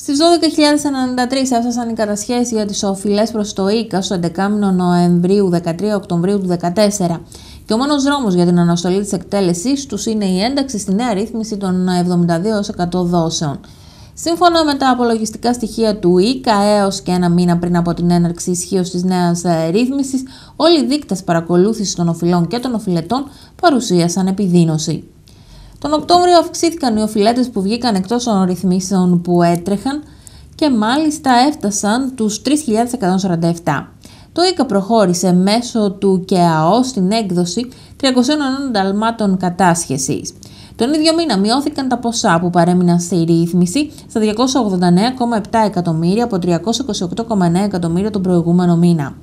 Στι 12.093 έφτασαν οι κατασχέσεις για τις οφειλές προς το ΙΚΑ στο 11 Νοεμβρίου 13 Οκτωβρίου του 2014. Και ο μόνος δρόμος για την αναστολή της εκτέλεσής τους είναι η ένταξη στη νέα ρύθμιση των 72 δόσεων. Σύμφωνα με τα απολογιστικά στοιχεία του ΙΚΑ, έως και ένα μήνα πριν από την έναρξη ισχύως της νέας ε, ρύθμισης, όλοι οι δείκτες παρακολούθησης των οφειλών και των οφειλετών παρουσίασαν επιδείνωση. Τον Οκτώβριο αυξήθηκαν οι οφειλέτες που βγήκαν εκτός των ρυθμίσεων που έτρεχαν και μάλιστα έφτασαν τους 3.147. Το ΙΚΑ προχώρησε μέσω του ΚΕΑΟ στην έκδοση 390 αλμάτων κατάσχεσης. Τον ίδιο μήνα μειώθηκαν τα ποσά που παρέμειναν στη ρύθμιση στα 289,7 εκατομμύρια από 328,9 εκατομμύρια τον προηγούμενο μήνα.